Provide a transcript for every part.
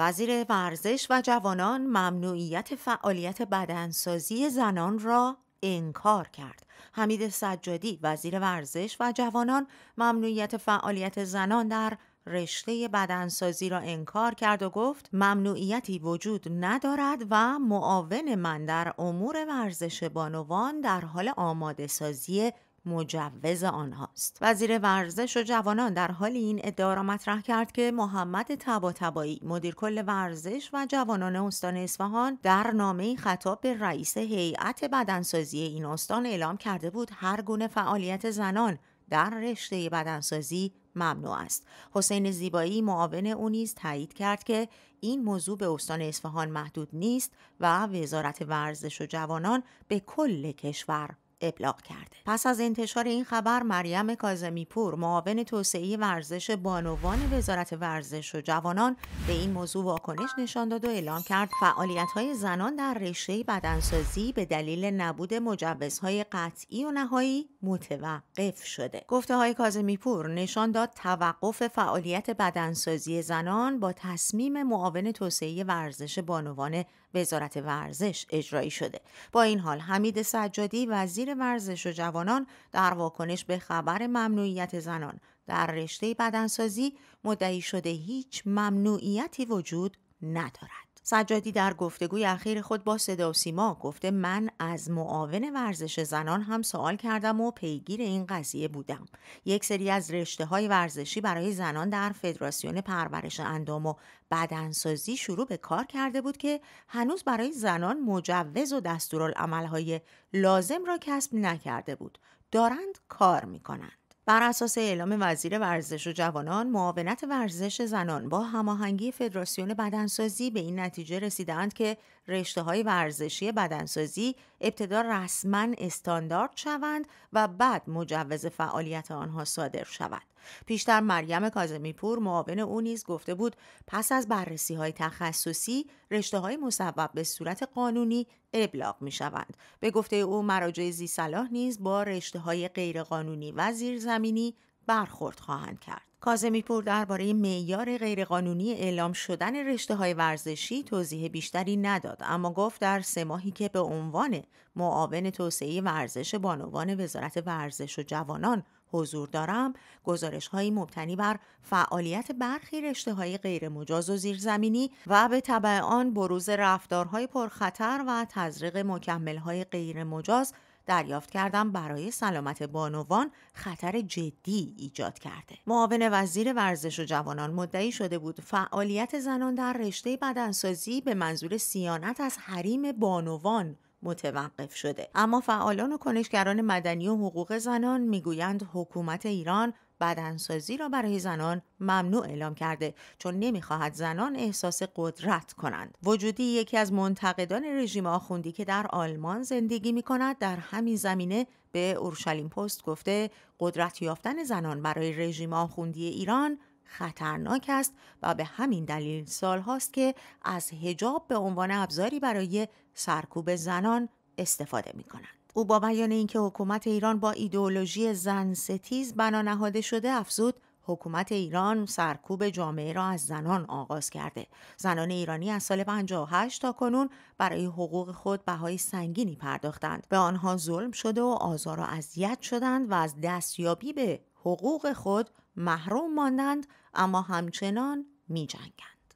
وزیر ورزش و جوانان ممنوعیت فعالیت بدنسازی زنان را انکار کرد. حمید سجادی وزیر ورزش و جوانان ممنوعیت فعالیت زنان در رشته بدنسازی را انکار کرد و گفت ممنوعیتی وجود ندارد و معاون من در امور ورزش بانوان در حال آماده سازی مجوز آنهاست وزیر ورزش و جوانان در حال این ادعا را مطرح کرد که محمد تباتبایی مدیر کل ورزش و جوانان استان اصفهان در نامه خطاب به رئیس هیئت بدنسازی این استان اعلام کرده بود هر گونه فعالیت زنان در رشته بدنسازی ممنوع است. حسین زیبایی معاون او نیز تایید کرد که این موضوع به استان اصفهان محدود نیست و وزارت ورزش و جوانان به کل کشور ابلاغ کرده پس از انتشار این خبر مریم کازمی پور معاون توسعه ورزش بانوان وزارت ورزش و جوانان به این موضوع واکنش نشان داد و اعلام کرد فعالیت های زنان در رشته بدنسازی به دلیل نبود مجوزهای قطعی و نهایی متوقف شده گفته های کازمی پور نشان داد توقف فعالیت بدنسازی زنان با تصمیم معاون توسعه ورزش بانوان وزارت ورزش اجرایی شده با این حال حمید سجادی وزیر وزیر ورزش و جوانان در واکنش به خبر ممنوعیت زنان در رشته بدنسازی مدعی شده هیچ ممنوعیتی وجود ندارد. سجادی در گفتگوی اخیر خود با صدا و سیما گفته من از معاون ورزش زنان هم سوال کردم و پیگیر این قضیه بودم. یک سری از رشته های ورزشی برای زنان در فدراسیون پرورش اندام و بدنسازی شروع به کار کرده بود که هنوز برای زنان مجوز و دستورالعمل های لازم را کسب نکرده بود. دارند کار میکنند. بر اساس اعلام وزیر ورزش و جوانان معاونت ورزش زنان با هماهنگی فدراسیون بدنسازی به این نتیجه رسیدند که رشته های ورزشی بدنسازی ابتدا رسما استاندارد شوند و بعد مجوز فعالیت آنها صادر شود. پیشتر مریم پور معاون او نیز گفته بود پس از بررسی های تخصصی رشته های مصوب به صورت قانونی ابلاغ می شوند. به گفته او مراجع زیصلاح نیز با رشته های غیرقانونی و زیرزمینی برخورد خواهند کرد. کازمی پور درباره معیار غیرقانونی اعلام شدن رشته های ورزشی توضیح بیشتری نداد اما گفت در سه ماهی که به عنوان معاون توسعه ورزش بانوان وزارت ورزش و جوانان حضور دارم گزارش های مبتنی بر فعالیت برخی رشته های غیر و زیرزمینی و به طبع آن بروز رفتارهای پرخطر و تزریق مکمل های غیر مجاز دریافت کردم برای سلامت بانوان خطر جدی ایجاد کرده معاون وزیر ورزش و جوانان مدعی شده بود فعالیت زنان در رشته بدنسازی به منظور سیانت از حریم بانوان متوقف شده اما فعالان و کنشگران مدنی و حقوق زنان میگویند حکومت ایران بدنسازی را برای زنان ممنوع اعلام کرده چون نمیخواهد زنان احساس قدرت کنند وجودی یکی از منتقدان رژیم آخوندی که در آلمان زندگی می کند در همین زمینه به اورشلیم پست گفته قدرت یافتن زنان برای رژیم آخوندی ایران خطرناک است و به همین دلیل سال هاست که از هجاب به عنوان ابزاری برای سرکوب زنان استفاده می کند. او با بیان اینکه حکومت ایران با ایدئولوژی زن ستیز بنا نهاده شده افزود حکومت ایران سرکوب جامعه را از زنان آغاز کرده. زنان ایرانی از سال 58 تا کنون برای حقوق خود بهای سنگینی پرداختند. به آنها ظلم شده و آزار و اذیت شدند و از دستیابی به حقوق خود محروم ماندند اما همچنان می جنگند.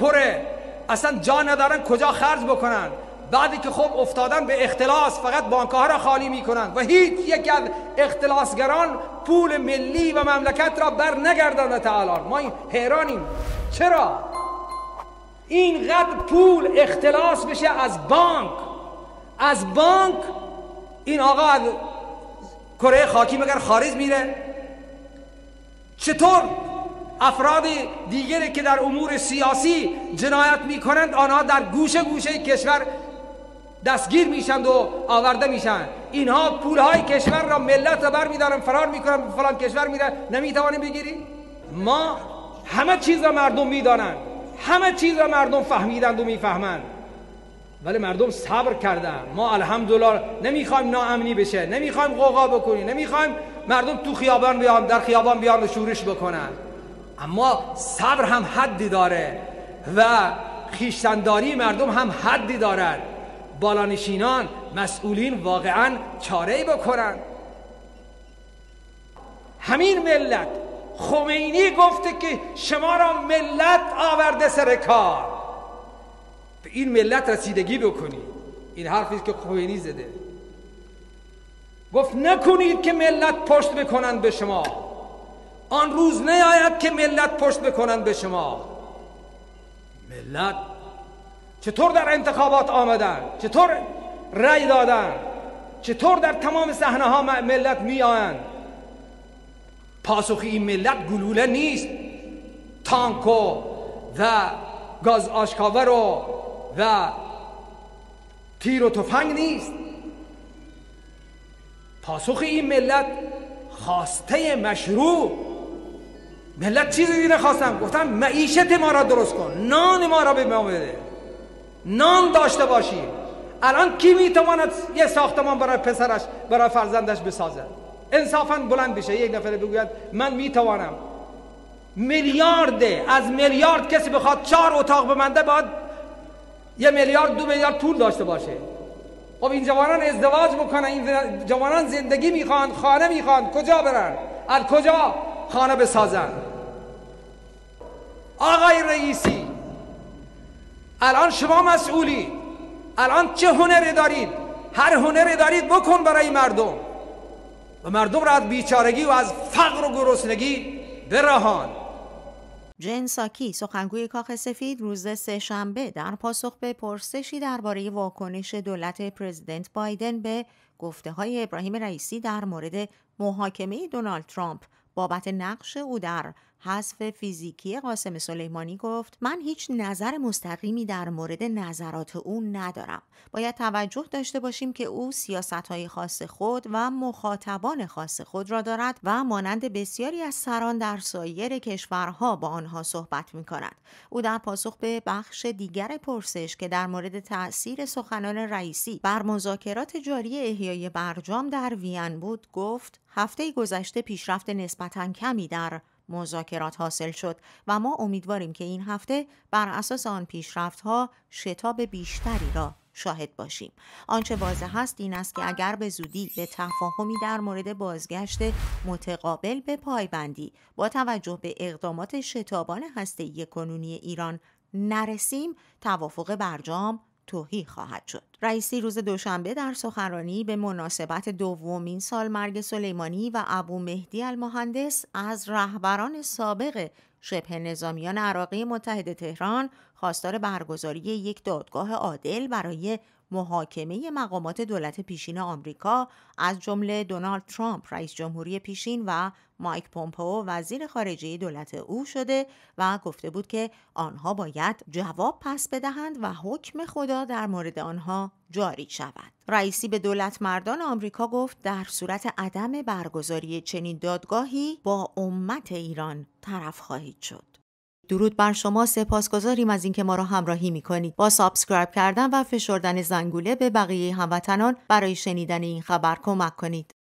پره اصلا جا ندارن کجا خرج بکنن بعدی که خب افتادن به اختلاس فقط ها را خالی می کنند و هیچ یک از اختلاسگران پول ملی و مملکت را بر نگردن و ما این حیرانیم چرا اینقدر پول اختلاس بشه از بانک از بانک این آقا از کره خاکی مگر خارج میره چطور افراد دیگری که در امور سیاسی جنایت میکنند آنها در گوشه گوشه کشور دستگیر میشند و آورده میشن اینها های کشور را ملت را برمیدارن فرار میکنن فلان کشور میدن نمیتوانیم بگیری؟ ما همه چیز را مردم میدانند همه چیز را مردم فهمیدند و میفهمند ولی مردم صبر کردن ما الحمدلله نمیخوایم ناامنی بشه نمیخوایم قوقا بکنیم نمیخوایم مردم تو خیابان بیان در خیابان بیان و شورش بکنن اما صبر هم حدی داره و خیشتنداری مردم هم حدی دارد بالانشینان مسئولین واقعا چاره بکنن همین ملت خمینی گفته که شما را ملت آورده سر کار به این ملت رسیدگی بکنید این حرفی که خمینی زده گفت نکنید که ملت پشت بکنند به شما آن روز نیاید که ملت پشت بکنند به شما ملت چطور در انتخابات آمدن چطور رأی دادن چطور در تمام صحنه ها ملت میآیند پاسخ این ملت گلوله نیست تانک و گاز آشکاور و و تیر و تفنگ نیست پاسخ این ملت خواسته مشروع ملت چیزی دیده خواستم گفتن معیشت ما را درست کن نان ما را به ما بده نان داشته باشی الان کی میتواند یه ساختمان برای پسرش برای فرزندش بسازد انصافا بلند بشه یک نفر بگوید من میتوانم میلیارد از میلیارد کسی بخواد چهار اتاق بمنده باید یه میلیارد دو میلیارد طول داشته باشه خب این جوانان ازدواج بکنن این جوانان زندگی میخوان خانه میخوان کجا برن از کجا خانه بسازن آقای رئیسی الان شما مسئولی الان چه هنری دارید هر هنری دارید بکن برای مردم و مردم را از بیچارگی و از فقر و گرسنگی برهان جن ساکی سخنگوی کاخ سفید روز سه شنبه در پاسخ به پرسشی درباره واکنش دولت پرزیدنت بایدن به گفته های ابراهیم رئیسی در مورد محاکمه دونالد ترامپ بابت نقش او در حذف فیزیکی قاسم سلیمانی گفت من هیچ نظر مستقیمی در مورد نظرات او ندارم باید توجه داشته باشیم که او سیاست خاص خود و مخاطبان خاص خود را دارد و مانند بسیاری از سران در سایر کشورها با آنها صحبت می کند او در پاسخ به بخش دیگر پرسش که در مورد تاثیر سخنان رئیسی بر مذاکرات جاری احیای برجام در وین بود گفت هفته گذشته پیشرفت نسبتا کمی در مذاکرات حاصل شد و ما امیدواریم که این هفته بر اساس آن پیشرفت ها شتاب بیشتری را شاهد باشیم آنچه واضح هست این است که اگر به زودی به تفاهمی در مورد بازگشت متقابل به پایبندی با توجه به اقدامات شتابان هسته کنونی ایران نرسیم توافق برجام توهی خواهد شد. رئیسی روز دوشنبه در سخنرانی به مناسبت دومین مرگ سلیمانی و ابو مهدی المهندس از رهبران سابق شبه نظامیان عراقی متحد تهران خواستار برگزاری یک دادگاه عادل برای محاکمه مقامات دولت پیشین آمریکا از جمله دونالد ترامپ رئیس جمهوری پیشین و مایک پومپو وزیر خارجه دولت او شده و گفته بود که آنها باید جواب پس بدهند و حکم خدا در مورد آنها جاری شود. رئیسی به دولت مردان آمریکا گفت در صورت عدم برگزاری چنین دادگاهی با امت ایران طرف خواهید شد. درود بر شما سپاسگزاریم از اینکه ما را همراهی میکنید با سابسکرایب کردن و فشردن زنگوله به بقیه هموطنان برای شنیدن این خبر کمک کنید